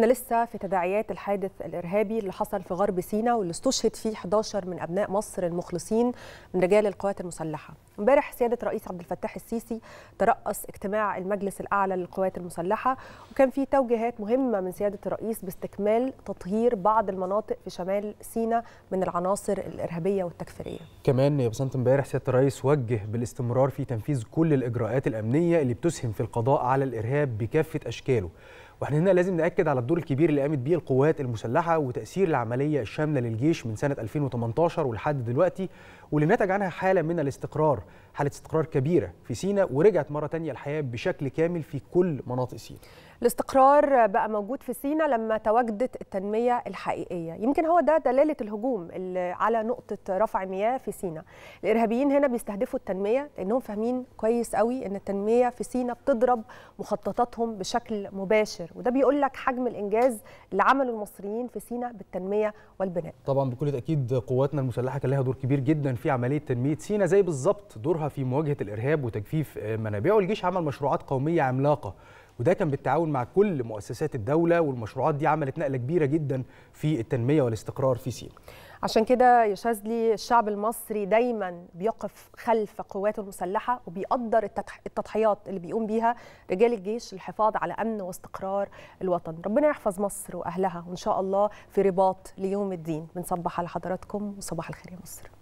احنا لسه في تداعيات الحادث الارهابي اللي حصل في غرب سيناء واللي استشهد فيه 11 من ابناء مصر المخلصين من رجال القوات المسلحه امبارح سياده رئيس عبد الفتاح السيسي ترأس اجتماع المجلس الاعلى للقوات المسلحه وكان في توجيهات مهمه من سياده الرئيس باستكمال تطهير بعض المناطق في شمال سيناء من العناصر الارهابيه والتكفيريه. كمان يا بسنت امبارح سياده الرئيس وجه بالاستمرار في تنفيذ كل الاجراءات الامنيه اللي بتسهم في القضاء على الارهاب بكافه اشكاله. واحنا هنا لازم ناكد على الدور الكبير اللي قامت بيه القوات المسلحه وتاثير العمليه الشامله للجيش من سنه 2018 ولحد دلوقتي واللي نتج عنها حاله من الاستقرار حاله استقرار كبيره في سيناء ورجعت مره ثانيه الحياه بشكل كامل في كل مناطق سيناء الاستقرار بقى موجود في سينا لما تواجدت التنمية الحقيقية يمكن هو ده دلالة الهجوم على نقطة رفع مياه في سينا الإرهابيين هنا بيستهدفوا التنمية لأنهم فاهمين كويس قوي أن التنمية في سينا بتضرب مخططاتهم بشكل مباشر وده بيقول لك حجم الإنجاز اللي عمله المصريين في سينا بالتنمية والبناء طبعا بكل تأكيد قواتنا المسلحة كان لها دور كبير جدا في عملية تنمية سينا زي بالظبط دورها في مواجهة الإرهاب وتجفيف آه، منابعه الجيش عمل مشروعات قومية عملاقة وده كان بالتعاون مع كل مؤسسات الدولة والمشروعات دي عملت نقلة كبيرة جدا في التنمية والاستقرار في سينا عشان كده يا شاذلي الشعب المصري دايما بيقف خلف قواته المسلحه وبيقدر التضحيات اللي بيقوم بيها رجال الجيش للحفاظ على امن واستقرار الوطن ربنا يحفظ مصر واهلها وان شاء الله في رباط ليوم الدين بنصبح على حضراتكم وصباح الخير يا مصر